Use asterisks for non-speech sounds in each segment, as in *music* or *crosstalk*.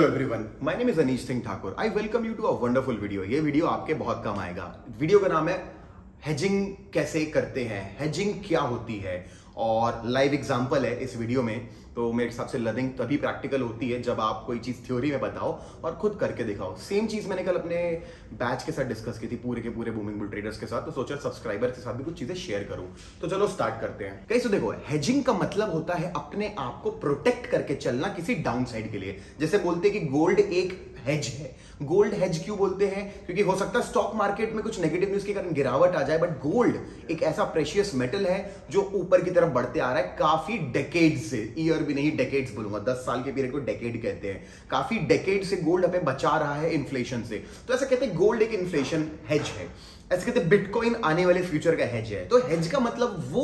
Hello everyone my name is Anish Singh Thakur I welcome you to a wonderful video ये video आपके बहुत कम आएगा video का नाम है हेजिंग कैसे करते हैं हेजिंग क्या होती है और लाइव एग्जाम्पल है इस वीडियो में तो मेरे हिसाब से लर्निंग तभी प्रैक्टिकल होती है जब आप कोई चीज़ थ्योरी में बताओ और खुद करके दिखाओ सेम चीज़ मैंने कल अपने बैच के साथ डिस्कस की थी पूरे के पूरे बूमिंग बुल ट्रेडर्स के साथ तो सोचा सब्सक्राइबर के साथ भी कुछ चीज़ें शेयर करूं तो चलो स्टार्ट करते हैं कहीं से देखो हेजिंग का मतलब होता है अपने आप को प्रोटेक्ट करके चलना किसी डाउन साइड के लिए जैसे बोलते कि गोल्ड एक हेज है गोल्ड हेज क्यों बोलते हैं क्योंकि हो सकता है स्टॉक मार्केट में कुछ नेगेटिव न्यूज के कारण गिरावट आ जाए बट गोल्ड एक ऐसा प्रेशियस मेटल है जो ऊपर की तरफ बढ़ते आ रहा है काफी डेकेड से ईयर भी नहीं डेकेड्स बोलूंगा दस साल के पीरियड को डेकेड कहते हैं काफी डेकेड से गोल्ड हमें बचा रहा है इन्फ्लेशन से तो ऐसा कहते हैं गोल्ड एक इन्फ्लेशन हेज है ऐसे कहते बिटकॉइन आने वाले फ्यूचर का हेज है तो हेज का मतलब वो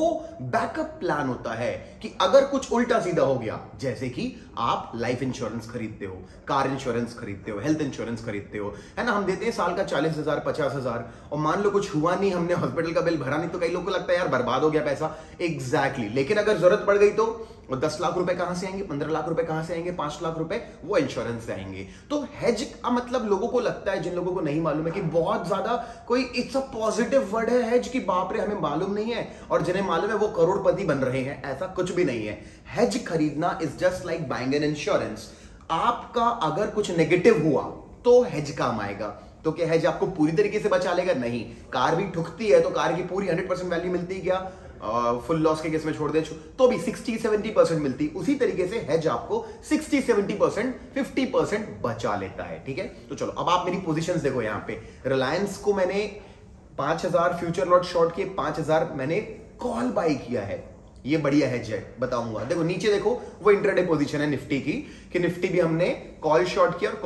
बैकअप प्लान होता है कि अगर कुछ उल्टा सीधा हो गया जैसे कि आप लाइफ इंश्योरेंस खरीदते हो कार इंश्योरेंस खरीदते हो हेल्थ इंश्योरेंस खरीदते हो है ना हम देते हैं साल का चालीस हजार पचास हजार और मान लो कुछ हुआ नहीं हमने हॉस्पिटल का बिल भरा नहीं तो कई लोग को लगता है यार बर्बाद हो गया पैसा एग्जैक्टली exactly. लेकिन अगर जरूरत पड़ गई तो और दस लाख रुपए कहां से आएंगे पंद्रह लाख रुपए कहां से आएंगे पांच लाख रुपए वो इंश्योरेंस से आएंगे तो हेज का मतलब लोगों को लगता है जिन लोगों को नहीं मालूम है कि बहुत ज्यादा कोई इट्स अ पॉजिटिव वर्ड है हेज की बाप रे हमें मालूम नहीं है और जिन्हें मालूम है वो करोड़पति बन रहे हैं ऐसा कुछ भी नहीं है हेज खरीदना is just like buying an insurance आपका अगर कुछ नेगेटिव हुआ तो हेज काम आएगा तो क्या हेज आपको पूरी तरीके से बचा लेगा नहीं कार भी ठुकती है तो कार की पूरी हंड्रेड परसेंट वैल्यू मिलती है क्या फुल लॉस के केस में छोड़ दे तो भी 60 70 परसेंट मिलती उसी तरीके से हेज आपको 60 70 परसेंट फिफ्टी परसेंट बचा लेता है ठीक है तो चलो अब आप मेरी पोजीशंस देखो यहां पे रिलायंस को मैंने 5000 फ्यूचर लॉट शॉर्ट किए 5000 मैंने कॉल बाय किया है ये बढ़िया हेज है बताऊंगा देखो नीचे देखो वो इंटरडे पोजिशन है निफ्टी की कि निफ्टी भी हमने कॉल शॉर्ट किया और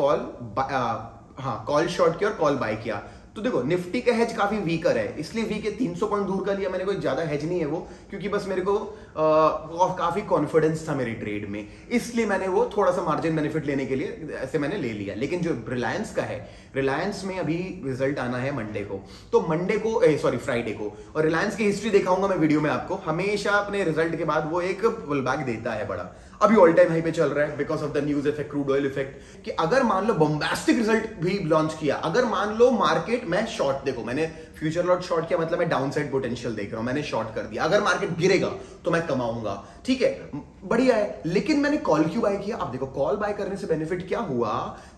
कॉल हाँ कॉल शॉर्ट किया और कॉल बाय किया तो देखो निफ्टी का हेज काफी वीकर है इसलिए वीक है तीन पॉइंट दूर कर लिया मैंने कोई ज्यादा हेज नहीं है वो क्योंकि बस मेरे को आ, काफी कॉन्फिडेंस था मेरी ट्रेड में इसलिए मैंने वो थोड़ा सा मार्जिन बेनिफिट लेने के लिए ऐसे मैंने ले लिया लेकिन जो रिलायंस का है रिलायंस में अभी रिजल्ट आना है मंडे को तो मंडे को सॉरी फ्राइडे को और रिलायंस की हिस्ट्री दिखाऊंगा मैं वीडियो में आपको हमेशा अपने रिजल्ट के बाद वो एक बैक देता है बड़ा अभी ऑल टाइम हाई पे चल रहा है because of the news effect crude oil effect कि अगर मान लो बॉम्बेस्टिक रिजल्ट भी लॉन्च किया अगर मान लो मार्केट एक मैं शॉर्ट देखो मैंने फ्यूचर लॉट शॉर्ट किया मतलब मैं डाउनसाइड पोटेंशियल देख रहा हूं मैंने शॉर्ट कर दिया अगर मार्केट गिरेगा तो मैं कमाऊंगा ठीक है बढ़िया है लेकिन मैंने कॉल क्यों बाय किया आप देखो कॉल बाय करने से बेनिफिट क्या हुआ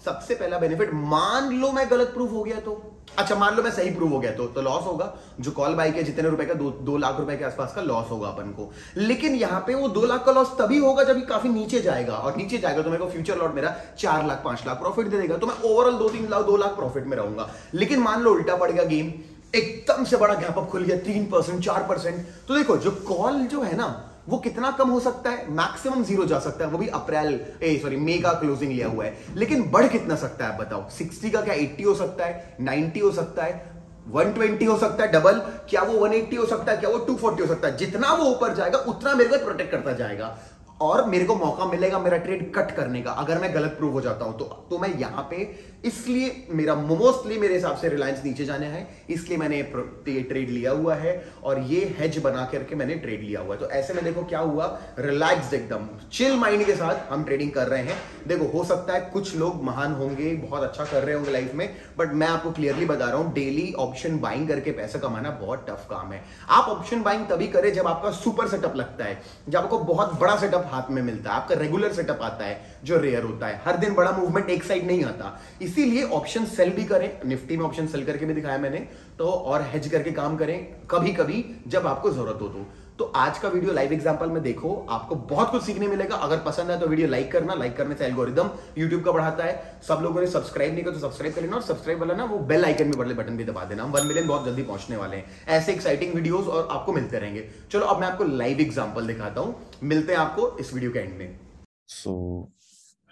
सबसे पहला बेनिफिट मान लो मैं गलत प्रूफ हो गया तो अच्छा मान लो मैं सही प्रूफ हो गया तो, तो लॉस होगा जो कॉल बाय किया जितने रुपए का दो, दो लाख रुपए के आसपास का लॉस होगा अपन को लेकिन यहां पे वो दो लाख का लॉस तभी होगा जब काफी नीचे जाएगा और नीचे जाएगा तो मेरे को फ्यूचर लॉट मेरा चार लाख पांच लाख प्रॉफिट दे देगा तो मैं ओवरऑल दो तीन लाख दो लाख प्रॉफिट में रहूंगा लेकिन मान लो उल्टा पड़ेगा गेम एकदम से बड़ा गैप अप खुल गया तीन परसेंट चार परसेंट तो देखो जो कॉल जो है ना वो कितना कम हो सकता है मैक्सिमम जीरो जा सकता है वो भी अप्रैल ए सॉरी मे का क्लोजिंग लिया हुआ है लेकिन बढ़ कितना सकता है बताओ सिक्सटी का क्या एट्टी हो सकता है नाइनटी हो सकता है 120 हो सकता है डबल क्या वो 180 हो सकता है क्या वो 240 हो सकता है जितना वो ऊपर जाएगा उतना मेरे को प्रोटेक्ट करता जाएगा और मेरे को मौका मिलेगा मेरा ट्रेड कट करने का अगर मैं गलत प्रूव हो जाता हूं तो तो मैं यहां पे इसलिए मेरा मोस्टली मेरे हिसाब से रिलायंस नीचे जाने है इसलिए मैंने ये ट्रेड लिया हुआ है और ये हेज बना करके मैंने ट्रेड लिया हुआ है तो ऐसे में देखो क्या हुआ रिलैक्स एकदम चिल माइंड के साथ हम ट्रेडिंग कर रहे हैं देखो हो सकता है कुछ लोग महान होंगे बहुत अच्छा कर रहे होंगे लाइफ में बट मैं आपको क्लियरली बता रहा हूं डेली ऑप्शन बाइंग करके पैसा कमाना बहुत टफ काम है आप ऑप्शन बाइंग तभी करें जब आपका सुपर सेटअप लगता है जब आपको बहुत बड़ा सेटअप हाथ में मिलता है आपका रेगुलर सेटअप आता है जो रेयर होता है हर दिन बड़ा मूवमेंट एक साइड नहीं आता इसीलिए ऑप्शन सेल भी करें निफ्टी में ऑप्शन सेल करके भी दिखाया मैंने तो और हेज करके काम करें कभी कभी जब आपको जरूरत हो तो तो आज का वीडियो लाइव एग्जांपल में देखो आपको बहुत कुछ सीखने मिलेगा अगर पसंद है तो वीडियो लाइक करना लाइक करने से एल्गोरिदम यूट्यूब का बढ़ाता है सब लोगों ने सब्सक्राइब नहीं किया तो सब्सक्राइब कर लेना और सब्सक्राइब वाला ना वो बेल आइकन में बड़े बटन भी दबा देना हम वन मिलियन बहुत जल्दी पहुंचने वाले हैं ऐसे एक्साइटिंग वीडियो और आपको मिलते रहेंगे चलो अब मैं आपको लाइव एग्जाम्पल दिखाता हूँ मिलते हैं आपको इस वीडियो के एंड में so so...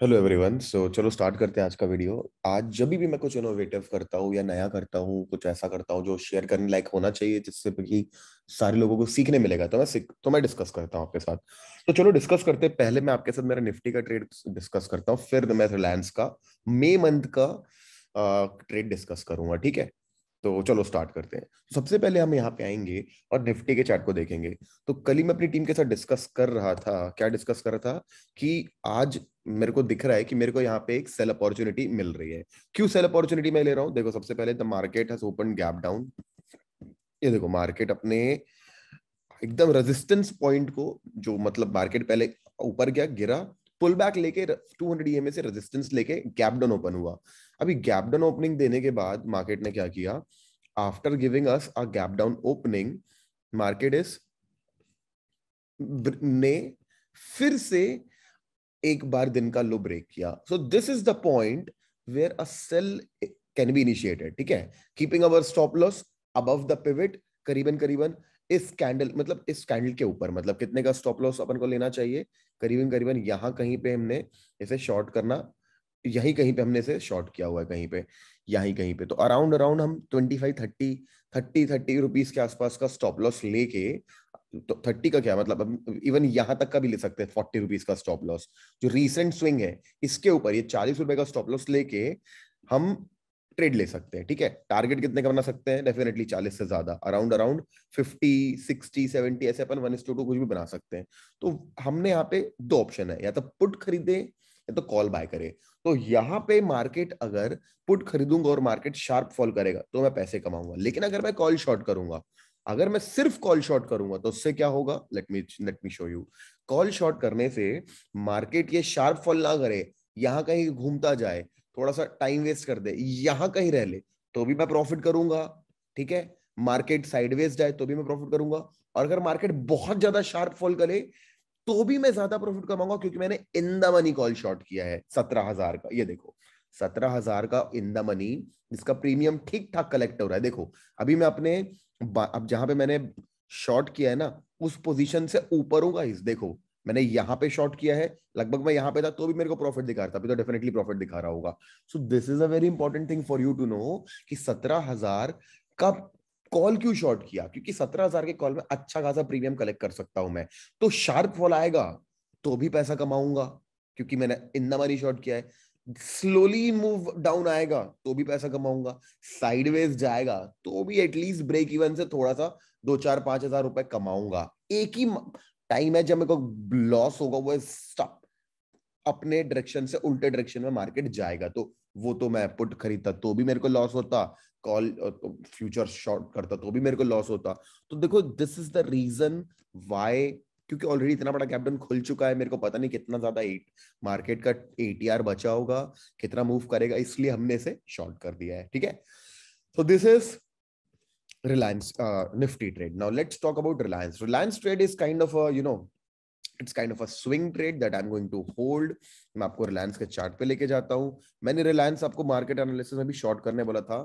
hello everyone so चलो स्टार्ट करते हैं आज का वीडियो आज जब भी मैं कुछ इनोवेटिव करता हूँ या नया करता हूँ कुछ ऐसा करता हूँ जो शेयर करने लायक होना चाहिए जिससे कि सारे लोगों को सीखने मिलेगा तो मैं सीख तो मैं डिस्कस करता हूँ आपके साथ तो चलो डिस्कस करते हैं पहले मैं आपके साथ मेरा निफ्टी का ट्रेड डिस्कस करता हूँ फिर मैं रिलायंस का मे मंथ का ट्रेड डिस्कस करूंगा ठीक है तो चलो स्टार्ट करते हैं तो सबसे पहले हम यहाँ पे आएंगे और निफ्टी के चार्ट को देखेंगे तो कल ही मैं अपनी टीम के साथ डिस्कस कर रहा था क्या डिस्कस कर रहा था कि आज मेरे को दिख रहा है कि मेरे को यहाँ पे एक सेल अपॉर्चुनिटी मिल रही है क्यों सेल अपॉर्चुनिटी मैं ले रहा हूँ देखो सबसे पहले the market has open gap down ये देखो मार्केट अपने एकदम रेजिस्टेंस पॉइंट को जो मतलब मार्केट पहले ऊपर गया गिरा पुल बैक लेके टू हंड्रेड से रेजिस्टेंस लेके गैप डाउन ओपन हुआ अभी गैप डाउन ओपनिंग देने के बाद मार्केट ने क्या किया after giving us a gap down opening market is ने फिर से एक बार दिन का लो ब्रेक किया so this is the point where a sell can be initiated ठीक है keeping our stop loss above the pivot करीबन करीबन इस कैंडल मतलब इस कैंडल के ऊपर मतलब कितने का स्टॉप लॉस अपन को लेना चाहिए करीबन करीबन यहाँ कहीं पे हमने इसे शॉर्ट करना यहीं कहीं पे हमने इसे शॉर्ट किया हुआ है कहीं पे यहीं कहीं पे तो अराउंड अराउंड हम twenty five thirty thirty thirty rupees के आसपास का स्टॉप लॉस लेके तो थर्टी का क्या मतलब इवन यहां तक का भी ले सकते हैं फोर्टी रुपीज का स्टॉप लॉस जो रीसेंट स्विंग है इसके ऊपर ये चालीस रुपए का स्टॉप लॉस लेके हम ट्रेड ले सकते हैं ठीक है टारगेट कितने का बना सकते हैं डेफिनेटली चालीस से ज्यादा around around fifty sixty seventy ऐसे अपन वन टू कुछ भी बना सकते हैं तो हमने यहाँ पे दो ऑप्शन है या तो पुट खरीदे या तो कॉल बाय करे तो यहाँ पे मार्केट अगर पुट खरीदूंगा और मार्केट शार्प फॉल करेगा तो मैं पैसे कमाऊंगा लेकिन अगर मैं कॉल शॉर्ट करूंगा अगर मैं सिर्फ कॉल शॉर्ट करूंगा तो उससे क्या होगा let me let me show you call short करने से मार्केट ये शार्प फॉल ना करे यहाँ कहीं घूमता जाए थोड़ा सा टाइम वेस्ट कर दे यहां कहीं रह ले तो भी मैं प्रॉफिट करूंगा ठीक है मार्केट साइडवेज जाए तो भी मैं प्रॉफिट करूंगा और अगर मार्केट बहुत ज्यादा शार्प फॉल करे तो भी मैं ज्यादा प्रॉफिट कमाऊंगा क्योंकि मैंने in the money call short किया है सत्रह हजार का ये देखो सत्रह हजार का इन द मनी जिसका प्रीमियम ठीक ठाक कलेक्ट हो रहा है देखो अभी मैं अपने अब जहां पे मैंने शॉर्ट किया है ना उस पोजीशन से ऊपर होगा इस देखो मैंने यहाँ पे शॉर्ट किया है लगभग मैं यहाँ पे था तो भी मेरे को प्रॉफिट दिखा रहा था अभी तो डेफिनेटली प्रॉफिट दिखा रहा होगा so this is a very important thing for you to know कि सत्रह हजार का कॉल क्यों शॉर्ट किया क्योंकि सत्रह हजार के कॉल में अच्छा खासा प्रीमियम कलेक्ट कर सकता हूं मैं तो शार्प फॉल आएगा तो भी पैसा कमाऊंगा क्योंकि मैंने इतना मनी शॉर्ट किया है स्लोली मूव डाउन आएगा तो भी पैसा कमाऊंगा साइडवेज जाएगा तो भी एटलीस्ट ब्रेक इवन से थोड़ा सा दो चार पांच हजार रुपए कमाऊंगा एक ही टाइम है जब मेरे को लॉस होगा वो स्टॉप अपने डायरेक्शन से उल्टे डायरेक्शन में मार्केट जाएगा तो वो तो मैं पुट खरीदता तो भी मेरे को लॉस होता कॉल फ्यूचर शॉर्ट करता तो भी मेरे को लॉस होता तो देखो this is the reason why क्योंकि ऑलरेडी इतना बड़ा कैप्टन खुल चुका है मेरे को पता नहीं कितना ज्यादा एट मार्केट का एटीआर बचा होगा कितना मूव करेगा इसलिए हमने इसे शॉर्ट कर दिया है ठीक है so this is Reliance uh, Nifty trade. Now let's talk about Reliance. Reliance trade is kind of a you know it's kind of a swing trade that I am going to hold मैं आपको रिलायंस के chart पे लेके जाता हूँ मैंने रिलायंस आपको market analysis में भी शॉर्ट करने बोला था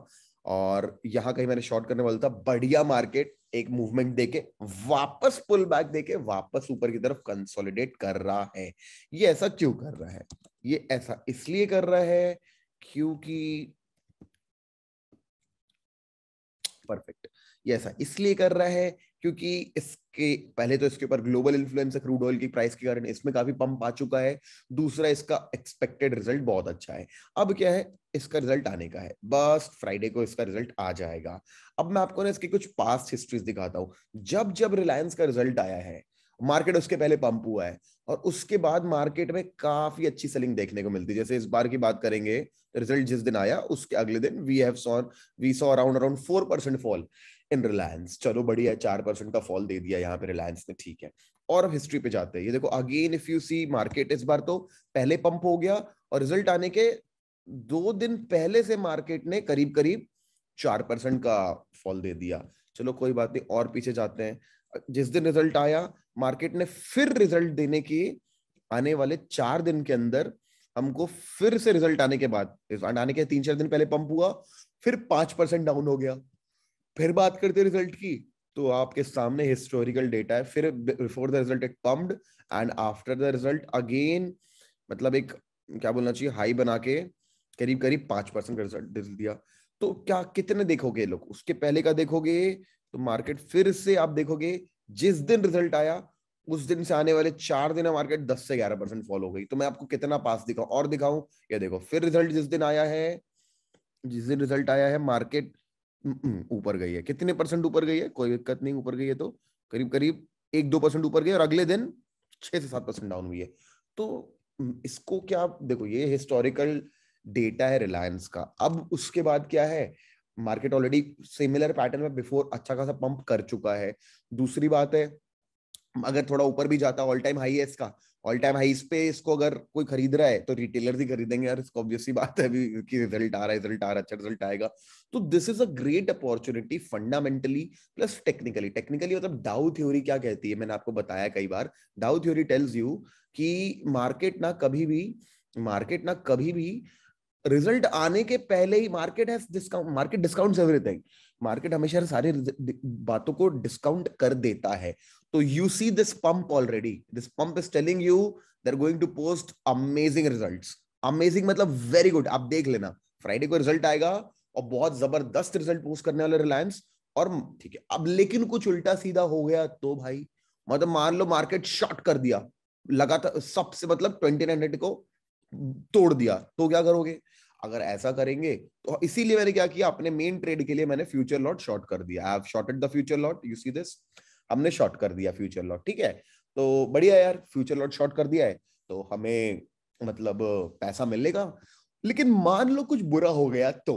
और यहाँ कहीं मैंने शॉर्ट करने वाला था बढ़िया मार्केट एक मूवमेंट देके वापस पुल बैक देके वापस ऊपर की तरफ कंसोलिडेट कर रहा है ये ऐसा क्यों कर रहा है ये ऐसा इसलिए कर रहा है क्योंकि परफेक्ट ये ऐसा इसलिए कर रहा है क्योंकि इसके पहले तो इसके ऊपर ग्लोबल इन्फ्लुएंस है क्रूड ऑयल की प्राइस के कारण इसमें काफी पंप आ चुका है दूसरा इसका एक्सपेक्टेड रिजल्ट बहुत अच्छा है अब क्या है इसका रिजल्ट आने का है बस फ्राइडे को इसका रिजल्ट आ जाएगा अब मैं आपको ना इसके कुछ पास्ट हिस्ट्रीज दिखाता हूँ जब जब रिलायंस का रिजल्ट आया है मार्केट उसके पहले पंप हुआ है और उसके बाद मार्केट में काफी अच्छी सेलिंग देखने को मिलती है जैसे इस बार की बात करेंगे रिजल्ट जिस दिन आया उसके अगले दिन we have sawn we saw around around four percent fall in Reliance चलो बढ़िया चार परसेंट का फॉल दे दिया यहाँ पे रिलायंस ने ठीक है और अब हिस्ट्री पे जाते हैं ये देखो again if you see market इस बार तो पहले पंप हो गया और रिजल्ट आने के दो दिन पहले से मार्केट ने करीब करीब चार परसेंट का फॉल दे दिया चलो कोई बात नहीं और पीछे जाते हैं जिस दिन रिजल्ट आया मार्केट ने फिर रिजल्ट देने की आने वाले चार दिन के अंदर हमको फिर से रिजल्ट आने के बाद आने के तीन चार दिन पहले पंप हुआ फिर पांच परसेंट डाउन हो गया फिर बात करते रिजल्ट की तो आपके सामने हिस्टोरिकल डेटा है फिर before the result it pumped and after the result again मतलब एक क्या बोलना चाहिए हाई बना के करीब करीब पांच परसेंट का रिजल्ट दिया तो क्या कितने देखोगे लोग उसके पहले का देखोगे तो मार्केट फिर से आप देखोगे जिस दिन रिजल्ट आया उस दिन से आने वाले चार दिन मार्केट दस से ग्यारह परसेंट फॉल हो गई तो मैं आपको कितना पास दिखाऊं और दिखाऊं या देखो फिर रिजल्ट जिस दिन आया है जिस दिन रिजल्ट आया है मार्केट हम्म, ऊपर गई है कितने परसेंट ऊपर गई है कोई दिक्कत नहीं ऊपर गई है तो करीब करीब एक दो परसेंट ऊपर गई और अगले दिन छह से सात परसेंट डाउन हुई है तो हम्म, इसको क्या देखो ये हिस्टोरिकल डेटा है रिलायंस का अब उसके बाद क्या है मार्केट ऑलरेडी सिमिलर पैटर्न में बिफोर अच्छा खासा पंप कर चुका है दूसरी बात है अगर थोड़ा ऊपर भी जाता ऑल टाइम हाई है इसका ऑल टाइम हाई पे इसको अगर कोई खरीद रहा है तो रिटेलर ही खरीदेंगे यार इसको ऑब्वियसली बात है अभी कि रिजल्ट आ रहा है रिजल्ट आ रहा है अच्छा रिजल्ट आएगा तो this is a great opportunity fundamentally plus technically technically मतलब डाउ थ्योरी क्या कहती है मैंने आपको बताया कई बार डाउ थ्योरी टेल्स यू कि मार्केट ना कभी भी मार्केट ना कभी भी रिजल्ट आने के पहले ही मार्केट है discount market discount everything market हमेशा सारे बातों को डिस्काउंट कर देता है तो you see this pump already this pump is telling you they're going to post amazing result amazing मतलब वेरी गुड आप देख लेना फ्राइडे को रिजल्ट आएगा और बहुत जबरदस्त रिजल्ट पोस्ट करने वाले रिलायंस और ठीक है अब लेकिन कुछ उल्टा सीधा हो गया तो भाई मतलब मान लो मार्केट शॉर्ट कर दिया लगातार सबसे मतलब ट्वेंटी नाइन को तोड़ दिया तो क्या करोगे अगर ऐसा करेंगे तो इसीलिए मैंने क्या किया अपने मेन ट्रेड के लिए मैंने फ्यूचर लॉट शॉर्ट कर दिया I have shorted the future lot you see this हमने शॉर्ट कर दिया फ्यूचर लॉट ठीक है तो बढ़िया यार फ्यूचर लॉट शॉर्ट कर दिया है तो हमें मतलब पैसा मिलेगा लेकिन मान लो कुछ बुरा हो गया तो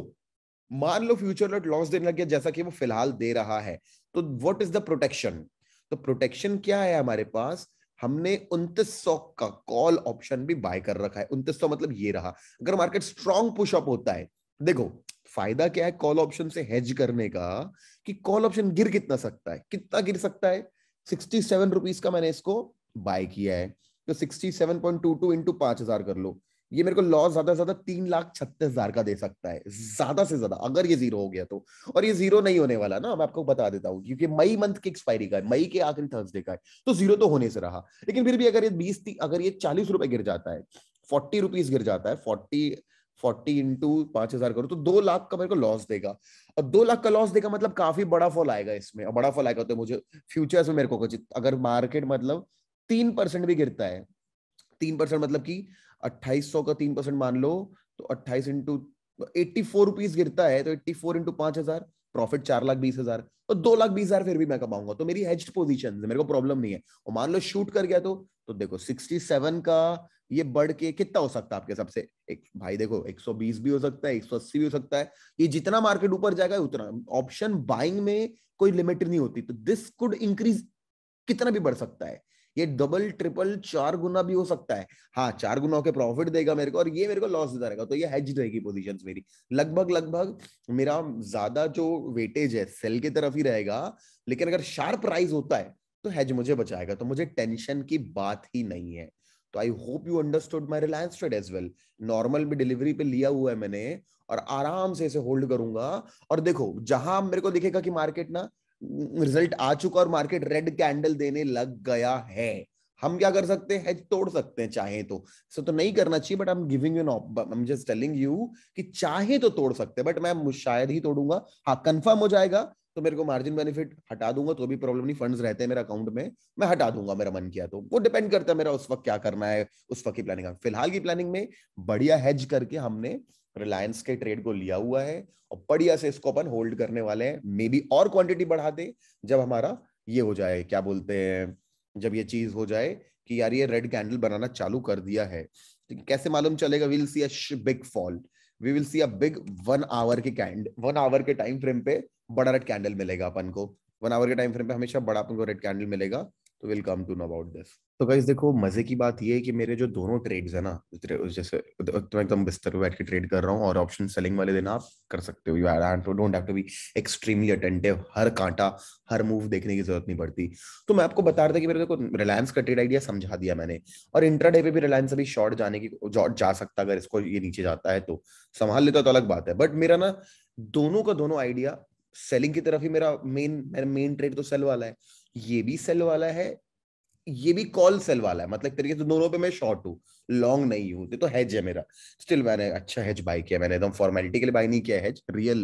मान लो फ्यूचर लॉट लॉस देने लग गया जैसा कि वो फिलहाल दे रहा है तो व्हाट इज द प्रोटेक्शन तो प्रोटेक्शन क्या है हमारे पास हमने उनतीस सौ का कॉल ऑप्शन भी बाय कर रखा है उनतीस सौ मतलब ये रहा अगर मार्केट स्ट्रॉन्ग पुशअप होता है देखो फायदा क्या है कॉल ऑप्शन से हेज करने का कि कॉल ऑप्शन गिर कितना सकता है कितना गिर सकता है सिक्सटी सेवन रुपीज का मैंने इसको बाय किया है तो sixty seven point two two into पांच हजार कर लो ये मेरे को लॉस ज्यादा से ज्यादा तीन लाख छत्तीस हजार का दे सकता है ज्यादा से ज्यादा अगर ये जीरो हो गया तो और ये जीरो नहीं होने वाला ना मैं आपको बता देता हूँ क्योंकि मई मंथ की एक्सपायरी का है मई के आखिरी थर्सडे का है तो जीरो तो होने से रहा लेकिन फिर भी अगर ये बीस अगर ये चालीस रुपए गिर जाता है फोर्टी रुपीज गिर जाता है फोर्टी फोर्टी इंटू पांच हजार करो तो दो लाख का मेरे को लॉस देगा और दो लाख का लॉस देगा मतलब काफी बड़ा फॉल आएगा इसमें और बड़ा फॉल आएगा तो मुझे फ्यूचर्स में मेरे को अगर मार्केट मतलब तीन परसेंट भी गिरता है तीन परसेंट मतलब कि अट्ठाईस का तीन परसेंट मान लो तो अट्ठाईस इंटू एट्टी फोर रुपीज गिरता है तो एट्टी फोर इंटू पांच हजार प्रॉफिट चार लाख बीस हजार तो दो लाख बीस हजार फिर भी मैं कमाऊंगा तो मेरी हेज्ड पोजीशन मेरे को प्रॉब्लम नहीं है और मान लो शूट कर गया तो तो देखो सिक्सटी सेवन का ये बढ़ के कितना हो सकता है आपके सबसे एक भाई देखो 120 भी हो सकता है 180 भी हो सकता है ये जितना मार्केट ऊपर जाएगा उतना ऑप्शन बाइंग में कोई लिमिट नहीं होती तो दिस कुड इंक्रीज कितना भी बढ़ सकता है ये डबल ट्रिपल चार गुना भी हो सकता है हाँ चार गुना होकर प्रॉफिट देगा मेरे को और ये मेरे को लॉस देता रहेगा तो ये हेज रहेगी पोजिशन मेरी लगभग लगभग मेरा ज्यादा जो वेटेज है सेल की तरफ ही रहेगा लेकिन अगर शार्प प्राइस होता है तो हेज मुझे बचाएगा तो मुझे टेंशन की बात ही नहीं है तो I hope you understood my Reliance trade as well normal भी डिलीवरी पे लिया हुआ है मैंने और आराम से इसे होल्ड करूंगा और देखो जहां मेरे को दिखेगा कि मार्केट ना रिजल्ट आ चुका और मार्केट रेड कैंडल देने लग गया है हम क्या कर सकते हैं हेज तोड़ सकते हैं चाहे तो सो तो नहीं करना चाहिए but I am giving you I am just telling you कि चाहे तो तोड़ सकते हैं बट मैं शायद ही तोड़ूंगा हाँ कंफर्म हो जाएगा तो मेरे को मार्जिन बेनिफिट हटा दूंगा तो भी प्रॉब्लम नहीं फंड्स रहते हैं मेरे अकाउंट में मैं हटा दूंगा मेरा मन किया तो वो डिपेंड करता है मेरा उस वक्त क्या करना है उस वक्त की प्लानिंग फिलहाल की प्लानिंग में बढ़िया हेज करके हमने रिलायंस के ट्रेड को लिया हुआ है और बढ़िया से इसको अपन होल्ड करने वाले हैं मे बी और क्वांटिटी बढ़ा दे जब हमारा ये हो जाए क्या बोलते हैं जब ये चीज हो जाए कि यार ये रेड कैंडल बनाना चालू कर दिया है तो कैसे मालूम चलेगा will see a big fall we will see a big one hour के कैंड वन आवर के टाइम फ्रेम पे बड़ा रेड कैंडल मिलेगा अपन को वन आवर के टाइम फ्रेम पे हमेशा बड़ा अपन को रेड कैंडल मिलेगा तो will come to know about this तो गाइस देखो मजे की बात ये है कि मेरे जो दोनों ट्रेड्स है ना जैसे तो मैं एकदम बिस्तर पे बैठ के ट्रेड कर रहा हूँ और ऑप्शन सेलिंग वाले दिन आप कर सकते हो you too don't have to be extremely attentive हर कांटा हर मूव देखने की जरूरत नहीं पड़ती तो मैं आपको बता रहा था कि मेरे को रिलायंस का ट्रेड आइडिया समझा दिया मैंने और इंट्राडे पे भी रिलायंस अभी शॉर्ट जाने की जा सकता अगर इसको ये नीचे जाता है तो संभाल लेता तो अलग बात है बट मेरा ना दोनों का दोनों आइडिया सेलिंग की तरफ ही मेरा मेन मेरा मेन ट्रेड तो सेल वाला है ये भी सेल वाला है ये भी कॉल सेल वाला है मतलब तरीके से दोनों पे मैं शॉर्ट हूँ लॉन्ग नहीं हूँ तो हैज है मेरा स्टिल मैंने अच्छा हैज बाय किया मैंने एकदम फॉर्मेलिटी के लिए बाय नहीं किया हैज रियल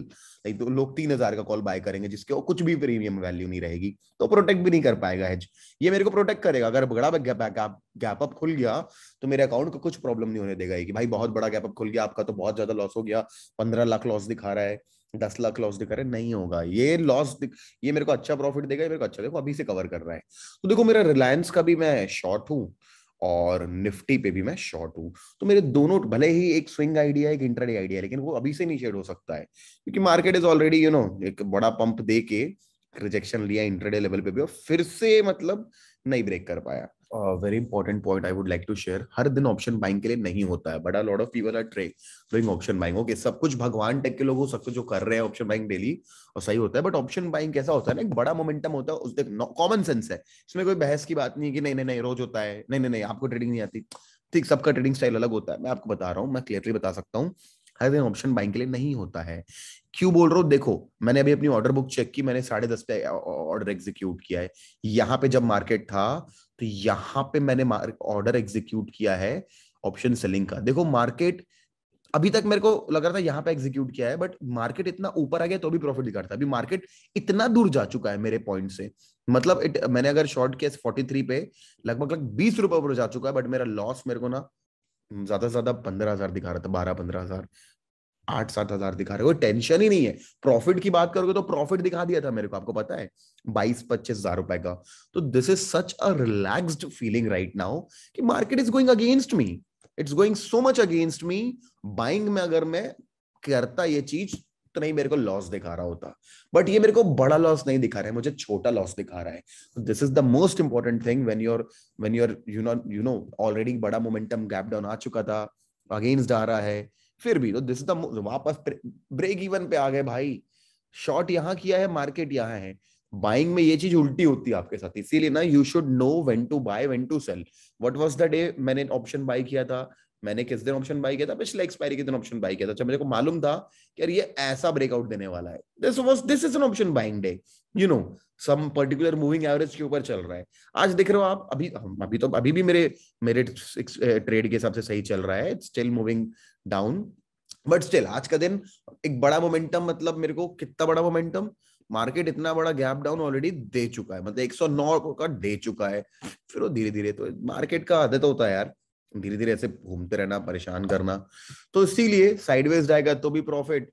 लाइक तो लोग तीन हजार का कॉल बाय करेंगे जिसके कुछ भी प्रीमियम वैल्यू नहीं रहेगी तो प्रोटेक्ट भी नहीं कर पाएगा हैज ये मेरे को प्रोटेक्ट करेगा अगर बड़ा गैप गैप अप खुल गया तो मेरे अकाउंट को कुछ प्रॉब्लम नहीं होने देगा कि भाई बहुत बड़ा गैप अप खुल गया आपका तो बहुत ज्यादा लॉस हो गया पंद्रह लाख लॉस दिखा रहा है दस लाख लॉस दिखा रहे नहीं होगा ये लॉस ये मेरे को अच्छा प्रॉफिट देगा ये मेरे को अच्छा देखो अभी से कवर कर रहा है तो देखो मेरा रिलायंस का भी मैं शॉर्ट हूँ और निफ्टी पे भी मैं शॉर्ट हूँ तो मेरे दोनों भले ही एक स्विंग आइडिया एक इंटरडे आइडिया लेकिन वो अभी से नहीं शेड हो सकता है क्योंकि market is already you know एक बड़ा पंप दे के रिजेक्शन लिया इंटरडे लेवल पे भी और फिर से मतलब नहीं ब्रेक कर पाया very important point I would like to share हर दिन ऑप्शन बाइंग के लिए नहीं होता है but are lot of people are ट्रे डूइंग ऑप्शन बाइंग ओके सब कुछ भगवान टेक के लोग हो सकते जो कर रहे हैं ऑप्शन बाइंग डेली और सही होता है बट ऑप्शन बाइंग कैसा होता है ना एक बड़ा मोमेंटम होता है उस कॉमन सेंस है इसमें कोई बहस की बात नहीं है कि नहीं नहीं नहीं रोज होता है नहीं नहीं नहीं आपको ट्रेडिंग नहीं आती ठीक सबका ट्रेडिंग स्टाइल अलग होता है मैं आपको बता रहा हूँ मैं क्लियरली बता सकता हूँ हर दिन ऑप्शन बाइंग के लिए नहीं होता है क्यों बोल रहा हूँ देखो मैंने अभी अपनी ऑर्डर बुक चेक की मैंने साढ़े दस पे ऑर्डर एग्जीक्यूट किया है यहाँ पे जब मार्केट था तो यहाँ पे मैंने ऑर्डर एग्जीक्यूट किया है ऑप्शन सेलिंग का देखो मार्केट अभी तक मेरे को लग रहा था यहाँ पे एग्जीक्यूट किया है बट मार्केट इतना ऊपर आ गया तो भी प्रॉफिट दिखा था अभी मार्केट इतना दूर जा चुका है मेरे पॉइंट से मतलब इट मैंने अगर शॉर्ट किया फोर्टी थ्री पे लगभग लगभग बीस रुपए ऊपर जा चुका है बट मेरा लॉस मेरे को ना ज्यादा से ज्यादा पंद्रह हजार दिखा रहा था बारह पंद्रह हजार आठ सात हजार दिखा रहे हो टेंशन ही नहीं है प्रॉफिट की बात करोगे तो प्रॉफिट दिखा दिया था मेरे को आपको पता है बाईस पच्चीस हजार रुपए का तो this is such a relaxed feeling right now कि market is going against me it's going so much against me buying में अगर मैं करता ये चीज तो नहीं मेरे को लॉस दिखा रहा होता बट ये मेरे को बड़ा लॉस नहीं दिखा रहा है मुझे छोटा लॉस दिखा रहा है this is the most important thing when your when your you know you know already बड़ा मोमेंटम गैप डाउन आ चुका था अगेंस्ट आ रहा है फिर भी तो दिस द वापस ब्रेक इवन पे आ गए भाई शॉर्ट यहाँ किया है मार्केट यहाँ है बाइंग में ये चीज उल्टी होती है आपके साथ इसीलिए ना you should know when to buy when to sell what was the day मैंने ऑप्शन बाय किया था मैंने किस दिन ऑप्शन बाय किया था पिछले एक्सपायरी के दिन ऑप्शन बाय किया था अच्छा, मेरे को मालूम था कि यार ये ऐसा ब्रेकआउट देने वाला है this was this is an option buying day you know some particular moving average के ऊपर चल रहा है आज देख रहे हो आप अभी अभी तो अभी भी मेरे मेरे ट्रेड के हिसाब से सही चल रहा है still moving down but still आज का दिन एक बड़ा मोमेंटम मतलब मेरे को कितना बड़ा मोमेंटम मार्केट इतना बड़ा गैप डाउन ऑलरेडी दे चुका है मतलब 109 का दे चुका है फिर वो धीरे धीरे तो मार्केट का आदत तो होता है यार धीरे धीरे ऐसे घूमते रहना परेशान करना तो इसीलिए साइडवेज जाएगा तो भी प्रॉफिट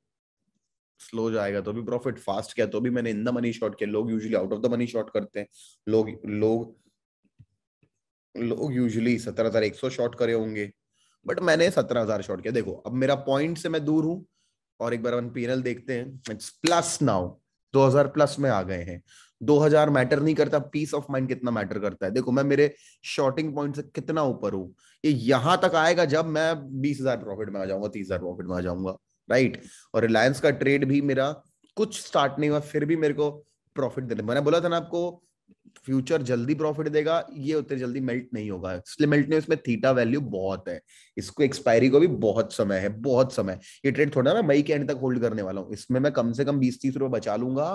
स्लो जाएगा तो भी प्रॉफिट फास्ट किया तो भी मैंने इन द मनी शॉट किया लोग usually out of the money short करते हैं लोग लोग लोग यूजुअली सत्रह हजार एक सौ शॉर्ट करे होंगे बट मैंने सत्रह हजार शॉर्ट किया देखो अब मेरा पॉइंट से मैं दूर हूं और एक बार अपन पीएनएल देखते हैं इट्स प्लस नाउ 2000 प्लस में आ गए हैं 2000 मैटर नहीं करता पीस ऑफ माइंड कितना मैटर करता है देखो मैं मेरे शॉर्टिंग पॉइंट से कितना ऊपर हूँ ये यहां तक आएगा जब मैं बीस हजार प्रॉफिट में आ जाऊंगा तीस हजार प्रॉफिट में आ जाऊंगा राइट और रिलायंस का ट्रेड भी मेरा कुछ स्टार्ट नहीं हुआ फिर भी मेरे को प्रॉफिट देना मैंने बोला था ना आपको फ्यूचर जल्दी प्रॉफिट देगा ये उतने जल्दी मेल्ट नहीं होगा इसलिए मेल्ट नहीं उसमें थीटा वैल्यू बहुत है इसको एक्सपायरी को भी बहुत समय है बहुत समय ये ट्रेड थोड़ा ना मई के एंड तक होल्ड करने वाला हूँ इसमें मैं कम से कम बीस तीस रुपए बचा लूंगा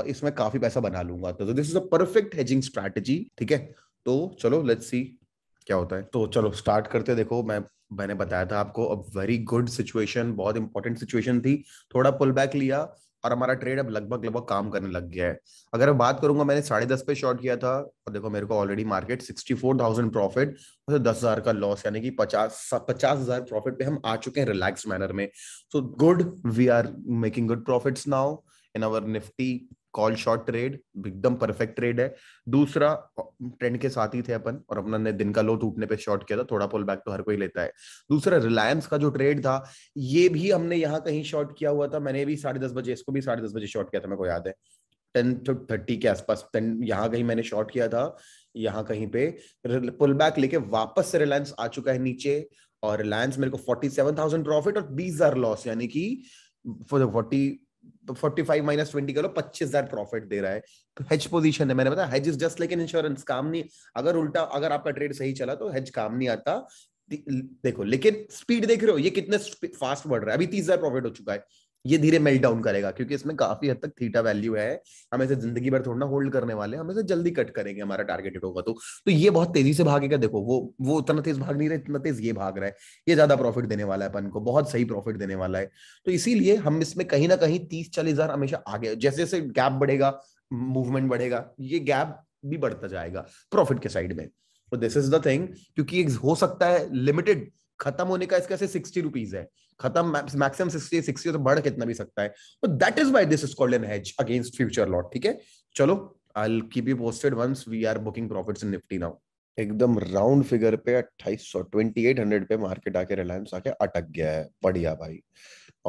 और इसमें काफी पैसा बना लूंगा तो this is a perfect hedging strategy ठीक है तो चलो लेट्स सी क्या होता है तो चलो स्टार्ट करते देखो मैं मैंने बताया था आपको अब वेरी गुड सिचुएशन बहुत इंपॉर्टेंट सिचुएशन थी थोड़ा पुल बैक लिया और हमारा ट्रेड अब लगभग लगभग काम करने लग गया है अगर मैं बात करूंगा मैंने साढ़े दस पे शॉर्ट किया था और देखो मेरे को already market sixty four thousand profit दस हजार का लॉस यानी कि पचास पचास हजार प्रॉफिट पे हम आ चुके हैं रिलैक्स मैनर में so good we are making good profits now in our Nifty call short trade एकदम परफेक्ट ट्रेड है दूसरा ट्रेंड के साथ ही थे अपन और अपना ने दिन का लो टूटने पे शॉर्ट किया था थोड़ा पुल बैक तो हर कोई लेता है दूसरा रिलायंस का जो ट्रेड था ये भी हमने यहाँ कहीं शॉर्ट किया हुआ था मैंने भी साढ़े दस बजे इसको भी साढ़े दस बजे शॉर्ट किया था मेरे को याद है टेन टू थर्टी के आसपास टेन यहाँ कहीं मैंने शॉर्ट किया था यहाँ कहीं पे पुल बैक लेके वापस से रिलायंस आ चुका है नीचे और रिलायंस मेरे को फोर्टी सेवन थाउजेंड प्रॉफिट और बीस हजार लॉस यानी कि फोर्टी तो 45 माइनस 20 करो 25000 प्रॉफिट दे रहा है तो हेज पोजीशन है मैंने बताया hedge is just like an insurance काम नहीं अगर उल्टा अगर आपका ट्रेड सही चला तो हेज काम नहीं आता देखो लेकिन स्पीड देख रहे हो ये कितने फास्ट बढ़ रहा है अभी तीस हजार प्रॉफिट हो चुका है ये धीरे मेल्ट डाउन करेगा क्योंकि इसमें काफी हद तक थीटा वैल्यू है हम इसे जिंदगी भर थोड़ा होल्ड करने वाले हम इसे जल्दी कट करेंगे हमारा टारगेटेड होगा तो तो ये बहुत तेजी से भागेगा देखो वो वो उतना तेज भाग नहीं रहा इतना तेज ये भाग रहा है ये ज्यादा प्रॉफिट देने वाला है अपन को बहुत सही प्रॉफिट देने वाला है तो इसीलिए हम इसमें कहीं ना कहीं तीस चालीस हजार हमेशा आगे जैसे जैसे गैप बढ़ेगा मूवमेंट बढ़ेगा ये गैप भी बढ़ता जाएगा प्रॉफिट के साइड में दिस इज द थिंग क्योंकि हो सकता है लिमिटेड खत्म होने का इसका सिक्सटी रुपीज है खत्म मैक्सिमम सिक्सटी सिक्सटी से बढ़ कितना भी सकता है तो that is why this is called an hedge against future lot ठीक है चलो I keep you posted once we are booking profit in Nifty now एकदम राउंड फिगर पे अट्ठाईस सौ ट्वेंटी एट हंड्रेड पे मार्केट आके रिलायंस आके अटक गया है बढ़िया भाई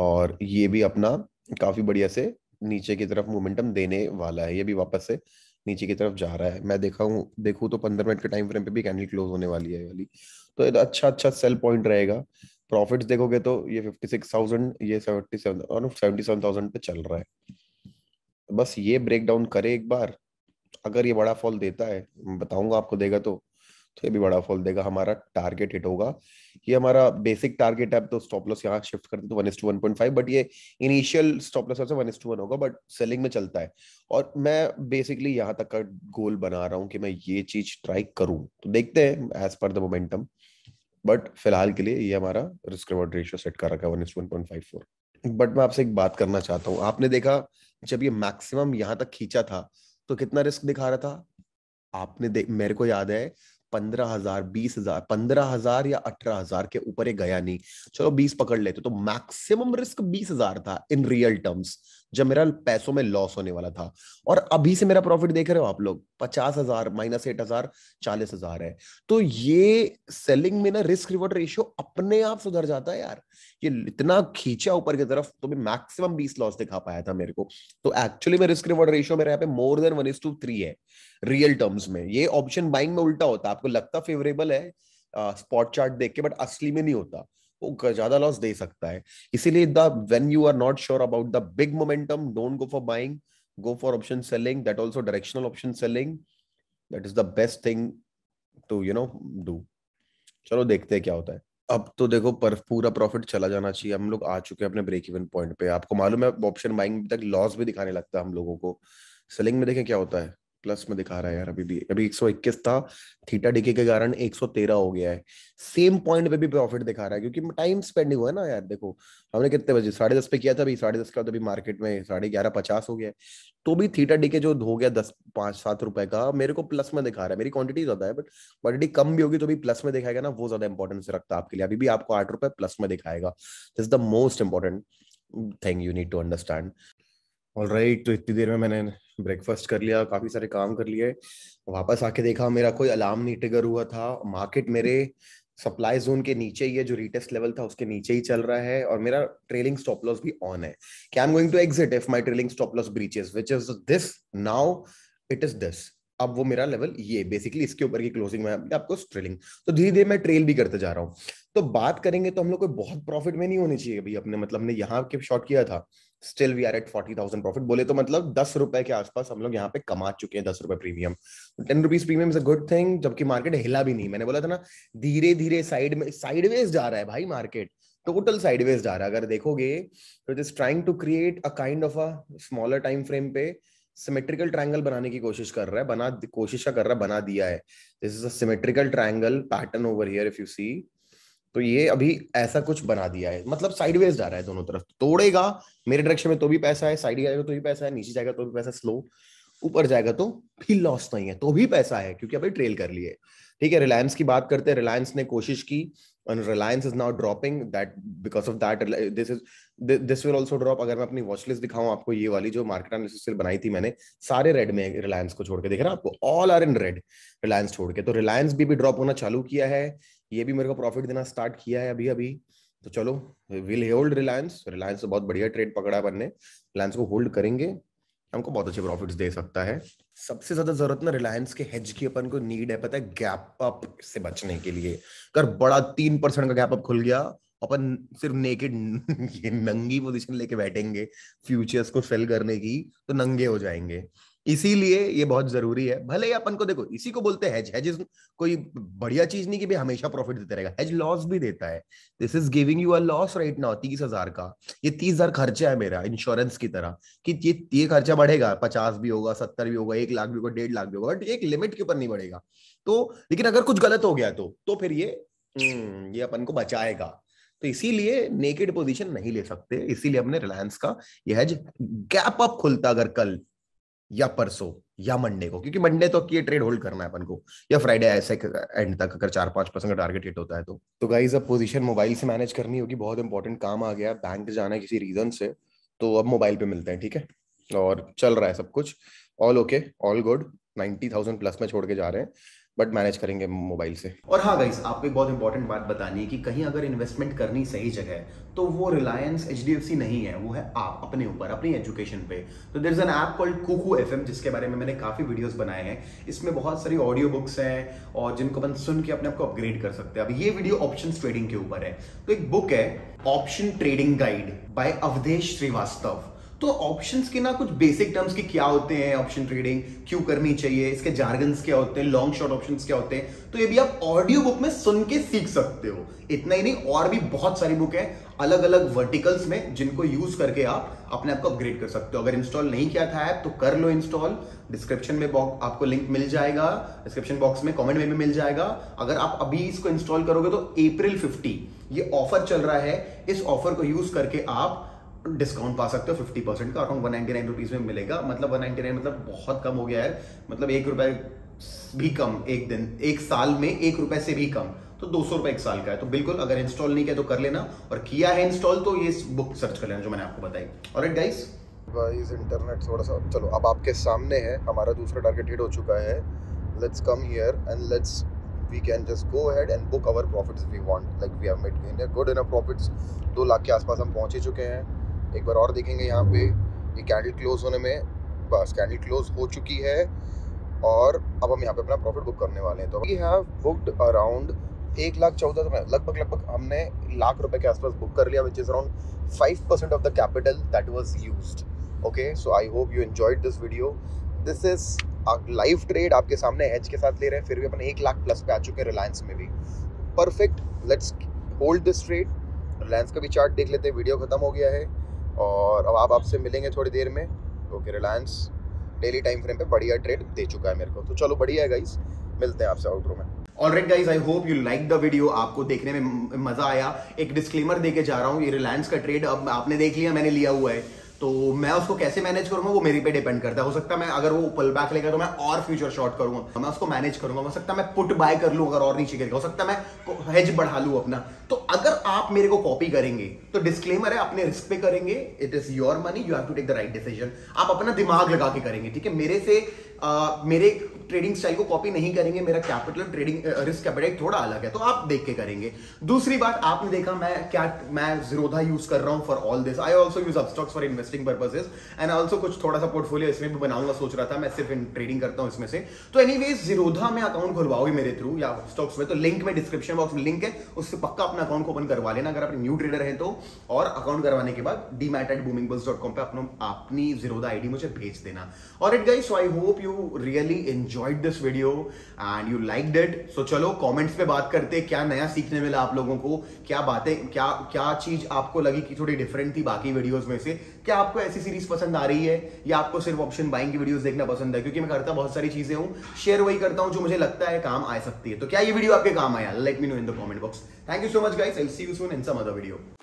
और ये भी अपना काफी बढ़िया से नीचे की तरफ मोमेंटम देने वाला है ये भी वापस से नीचे की तरफ जा रहा है मैं देखा हूँ देखू तो पंद्रह मिनट के टाइम फ्रेम पे भी कैंडल क्लोज होने वाली है वाली तो, तो अच्छा अच्छा सेल पॉइंट रहेगा प्रॉफिट्स देखोगे तो ये फिफ्टी सिक्स थाउजेंड ये सेवेंटी सेवन और सेवेंटी सेवन थाउजेंड पे चल रहा है बस ये ब्रेक डाउन करे एक बार अगर ये बड़ा फॉल देता है बताऊंगा आपको देगा तो तो ये भी बड़ा फॉल देगा हमारा टारगेट हिट होगा ये हमारा बेसिक टारगेट है तो स्टॉप लॉस यहाँ शिफ्ट करते तो one two one point five but ये initial stop loss one two one होगा बट सेलिंग में चलता है और मैं बेसिकली यहाँ तक का गोल बना रहा हूँ कि मैं ये चीज ट्राई करूँ तो देखते हैं as per the momentum but फिलहाल के लिए ये हमारा रिस्क रिवॉर्ड रेशियो सेट कर रखा है बट मैं आपसे एक बात करना चाहता हूँ आपने देखा जब ये मैक्सिमम यहाँ तक खींचा था तो कितना रिस्क दिखा रहा था आपने देख मेरे को याद है पंद्रह हजार बीस हजार पंद्रह हजार या अठारह हजार के ऊपर ये गया नहीं चलो बीस पकड़ लेते तो मैक्सिमम रिस्क बीस हजार था इन रियल टर्म्स जब मेरा पैसों में लॉस होने वाला था और अभी से मेरा प्रॉफिट देख रहे हो आप लोग पचास हजार माइनस एट हजार चालीस हजार है तो ये सेलिंग में ना रिस्क रिवॉर्ड रेशियो अपने आप सुधर जाता है यार ये इतना खींचा ऊपर की तरफ तो मैं मैक्सिमम बीस लॉस दिखा पाया था मेरे को तो एक्चुअली में रिस्क रिवॉर्ड रेशियो मेरे यहाँ पे more than one is two three है रियल टर्म्स में ये ऑप्शन बाइंग में उल्टा होता है आपको लगता फेवरेबल है स्पॉट चार्ट देख के बट असली में नहीं होता वो ज्यादा लॉस दे सकता है इसीलिए the when you are not sure about the big momentum don't go for buying go for option selling that also directional option selling that is the best thing to you know do चलो देखते हैं क्या होता है अब तो देखो पर पूरा प्रॉफिट चला जाना चाहिए हम लोग आ चुके हैं अपने ब्रेक इवन पॉइंट पे आपको मालूम है ऑप्शन बाइंग तक लॉस भी दिखाने लगता है हम लोगों को सेलिंग में देखें क्या होता है प्लस में दिखा रहा है यार अभी भी अभी 121 था थीटा डीके के कारण 113 हो गया है सेम पॉइंट पे भी प्रॉफिट दिखा रहा है क्योंकि टाइम स्पेंडिंग हुआ है ना यार देखो हमने कितने बजे साढ़े दस पे किया था अभी साढ़े दस का तो अभी मार्केट में साढ़े ग्यारह पचास हो गया है तो भी थीटा डीके जो हो गया दस पांच सात रुपए का मेरे को प्लस में दिखा रहा है मेरी क्वांटिटी ज्यादा है बट क्वांटिटी कम भी होगी तो भी प्लस में दिखाएगा ना वो ज्यादा इंपॉर्टेंस रखता है आपके लिए अभी भी आपको आठ रुपए प्लस में दिखाएगा this the most important thing you need to understand all right तो इतनी देर में मैंने ब्रेकफास्ट कर लिया काफी सारे काम कर लिए वापस आके देखा मेरा कोई अलार्म नहीं ट्रिगर हुआ था मार्केट मेरे सप्लाई जोन के नीचे ही है जो रिटेस्ट लेवल था उसके नीचे ही चल रहा है और मेरा ट्रेलिंग स्टॉप लॉस भी ऑन है कि I am going to exit if my trailing stop loss breaches which is this now it is this अब वो मेरा लेवल ये बेसिकली इसके ऊपर की क्लोजिंग में आपको ट्रेलिंग तो धीरे धीरे मैं ट्रेल भी करते जा रहा हूँ तो बात करेंगे तो हम लोग को बहुत प्रॉफिट में नहीं होनी चाहिए भाई अपने मतलब ने यहाँ के शॉर्ट किया था still we are at forty thousand profit बोले तो मतलब दस रुपए के आसपास हम लोग यहाँ पे कमा चुके हैं दस रुपए premium ten rupees premium is a good thing जबकि मार्केट हिला भी नहीं मैंने बोला था ना धीरे धीरे साइड में साइडवेज जा रहा है भाई मार्केट टोटल साइडवेज जा रहा है अगर देखोगे तो is trying to create a kind of a smaller time frame पे सिमेट्रिकल ट्रायंगल बनाने की कोशिश कर रहा है बना कोशिश कर रहा है बना दिया है this is a symmetrical triangle pattern over here if you see तो ये अभी ऐसा कुछ बना दिया है मतलब साइडवेज जा रहा है दोनों तरफ तोड़ेगा मेरे डायरेक्शन में तो भी पैसा है साइड जाएगा तो भी पैसा है नीचे जाएगा तो भी पैसा स्लो ऊपर जाएगा तो भी लॉस नहीं है तो भी पैसा है क्योंकि अभी ट्रेल कर लिए ठीक है रिलायंस की बात करते हैं रिलायंस ने कोशिश की and Reliance is now dropping that because of that this is this will also drop अगर मैं अपनी वॉचलिस्ट दिखाऊं आपको ये वाली जो मार्केट एनालिसिस बनाई थी मैंने सारे रेड में रिलायंस को छोड़ के देख रहा आपको all are in red Reliance छोड़ के तो रिलायंस भी, भी ड्रॉप होना चालू किया है ये भी मेरे को प्रॉफिट देना स्टार्ट किया है अभी अभी तो चलो विल होल्ड रिलायंस रिलायंस तो बहुत बढ़िया ट्रेड पकड़ा है ने रिलायंस को होल्ड करेंगे हमको बहुत अच्छे प्रॉफिट्स दे सकता है सबसे ज्यादा जरूरत ना रिलायंस के हेज की अपन को नीड है पता है गैप अप से बचने के लिए अगर बड़ा तीन परसेंट का गैप अप खुल गया अपन सिर्फ नेकेड *laughs* नंगी पोजीशन लेके बैठेंगे फ्यूचर्स को सेल करने की तो नंगे हो जाएंगे इसीलिए ये बहुत जरूरी है भले ही अपन को देखो इसी को बोलते हैं हेज हेज कोई बढ़िया चीज नहीं कि भी हमेशा प्रॉफिट देते रहेगा हेज लॉस भी देता है this is giving you a loss right now तीस हजार का ये तीस हजार खर्चा है मेरा इंश्योरेंस की तरह कि ये ये खर्चा बढ़ेगा पचास भी होगा सत्तर भी होगा एक लाख भी होगा डेढ़ लाख भी होगा बट एक लिमिट के ऊपर नहीं बढ़ेगा तो लेकिन अगर कुछ गलत हो गया तो तो फिर ये हम्म, ये अपन को बचाएगा तो इसीलिए नेकेड पोजीशन नहीं ले सकते इसीलिए हमने रिलायंस का यह गैप अप खुलता अगर कल या परसों या मंडे को क्योंकि मंडे तो की ट्रेड होल्ड करना है अपन को या फ्राइडे ऐसे एंड तक अगर चार पांच परसेंट का टारगेट हिट होता है तो तो गाइज अब पोजीशन मोबाइल से मैनेज करनी होगी बहुत इंपॉर्टेंट काम आ गया बैंक जाना है किसी रीजन से तो अब मोबाइल पे मिलते हैं ठीक है और चल रहा है सब कुछ all okay all good ninety thousand plus में छोड़ के जा रहे हैं बट मैनेज करेंगे मोबाइल से और हाँ गाइस आपको एक बहुत इंपॉर्टेंट बात बतानी है कि कहीं अगर इन्वेस्टमेंट करनी सही जगह है तो वो रिलायंस एच नहीं है वो है आप अपने ऊपर अपनी एजुकेशन पे तो there is an app called Kuku F जिसके बारे में मैंने काफ़ी वीडियोस बनाए हैं इसमें बहुत सारी ऑडियो बुक्स हैं और जिनको अपन सुन के अपने आप को अपग्रेड कर सकते हैं अब ये वीडियो ऑप्शन ट्रेडिंग के ऊपर है तो एक बुक है option trading guide by Awadhesh Srivastava तो ऑप्शंस के ना कुछ बेसिक टर्म्स के क्या होते हैं ऑप्शन ट्रेडिंग क्यों करनी चाहिए इसके जार्गन्स क्या होते हैं लॉन्ग शॉर्ट ऑप्शन क्या होते हैं तो ये भी आप ऑडियो बुक में सुन के सीख सकते हो इतना ही नहीं और भी बहुत सारी बुक है अलग अलग वर्टिकल्स में जिनको यूज करके आप अपने आप को अपग्रेड कर सकते हो अगर इंस्टॉल नहीं किया था ऐप तो कर लो इंस्टॉल डिस्क्रिप्शन में बॉक्स आपको लिंक मिल जाएगा डिस्क्रिप्शन बॉक्स में कमेंट में भी मिल जाएगा अगर आप अभी इसको इंस्टॉल करोगे तो अप्रैल 50 ये ऑफर चल रहा है इस ऑफर को यूज करके आप डिस्काउंट पा सकते हो फिफ्टी परसेंट का around one ninety nine rupees में मिलेगा मतलब वन नाइनटी नाइन मतलब बहुत कम हो गया है मतलब एक रुपए भी कम एक दिन एक साल में एक रुपए से भी कम तो दो सौ रुपए एक साल का है तो बिल्कुल अगर इंस्टॉल नहीं किया तो कर लेना और किया है इंस्टॉल तो ये बुक सर्च कर लेना जो मैंने आपको बताई और इट गाइस गाइस इंटरनेट थोड़ा सा चलो अब आपके सामने है हमारा दूसरा टारगेट हिट हो चुका है let's come here and let's we can just go ahead and book our profits we want like we have made good enough profits दो लाख के आसपास हम पहुंच ही चुके हैं एक बार और देखेंगे यहाँ पे ये कैंडल क्लोज होने में बस कैंडल क्लोज हो चुकी है और अब हम यहाँ पे अपना प्रॉफिट बुक करने वाले हैं तो वी हैव बुकड अराउंड एक लाख चौदह तो लगभग लगभग हमने लाख रुपए के आसपास बुक कर लिया which is around five percent of the capital that was use okay so I hope you enjoyed this video this is live trade आपके सामने हेज के साथ ले रहे हैं फिर भी अपने एक लाख प्लस पे आ चुके हैं रिलायंस में भी perfect let's hold this trade Reliance का भी चार्ट देख लेते हैं वीडियो खत्म हो गया है और अब आप आपसे मिलेंगे थोड़ी देर में okay Reliance daily time frame पे बढ़िया ट्रेड दे चुका है मेरे को तो चलो बढ़िया है गाइस मिलते हैं आपसे आउटरो में already guys I hope you like the video आपको देखने में मजा आया एक डिस्क्लेमर देके जा रहा हूँ ये रिलायंस का ट्रेड अब आपने देख लिया मैंने लिया हुआ है तो मैं उसको कैसे मैनेज करूंगा वो मेरे पे डिपेंड करता है हो सकता है मैं अगर वो पुल बैक लेकर तो मैं और फ्यूचर शॉर्ट करूंगा तो मैं उसको मैनेज करूंगा हो सकता है मैं पुट बाय कर लूँ अगर और नीचे गिर हो सकता है मैं हेज बढ़ा लूँ अपना तो अगर आप मेरे को कॉपी करेंगे तो डिस्क्लेमर है अपने रिस्क पे करेंगे it is your money you have to take the right decision आप अपना दिमाग लगा के करेंगे ठीक है मेरे से आ, मेरे ट्रेडिंग स्टाइल को कॉपी नहीं करेंगे मेरा कैपिटल ट्रेडिंग रिस्क कैपिटल थोड़ा अलग है तो आप देख के करेंगे दूसरी बात आपने देखा मैं क्या मैं जीरोधा यूज कर रहा हूं for all this I also use Upstox for investing purposes and also कुछ थोड़ा सा पोर्टफोलियो इसमें भी बनाऊंगा सोच रहा था मैं सिर्फ ट्रेडिंग करता हूं इसमें से तो एनी वेज जीरोधा में अकाउंट खुलवाओगे मेरे थ्रू या स्टॉक्स में तो लिंक में डिस्क्रिप्शन बॉक्स में लिंक है उससे पक्का अपना अकाउंट ओपन करवा लेना अगर आप न्यू ट्रेडर हैं तो और अकाउंट करवाने के बाद डीमैट एट बूमिंग पे अपना अपनी जीरोधा आईडी मुझे भेज देना और it guys so I hope you really enjoy enjoyed this video and you like it so चलो कमेंट्स पे बात करते क्या नया सीखने मिला आप लोगों को क्या बातें क्या क्या चीज आपको लगी कि थोड़ी डिफरेंट थी बाकी वीडियोस में से क्या आपको ऐसी सीरीज पसंद आ रही है या आपको सिर्फ ऑप्शन बाइंग की वीडियोस देखना पसंद है क्योंकि मैं करता बहुत सारी चीजें हूँ शेयर वही करता हूँ जो मुझे लगता है काम आ सकती है तो क्या ये वीडियो आपके काम आया let me know in the comment box thank you so much guys I see you soon in some other video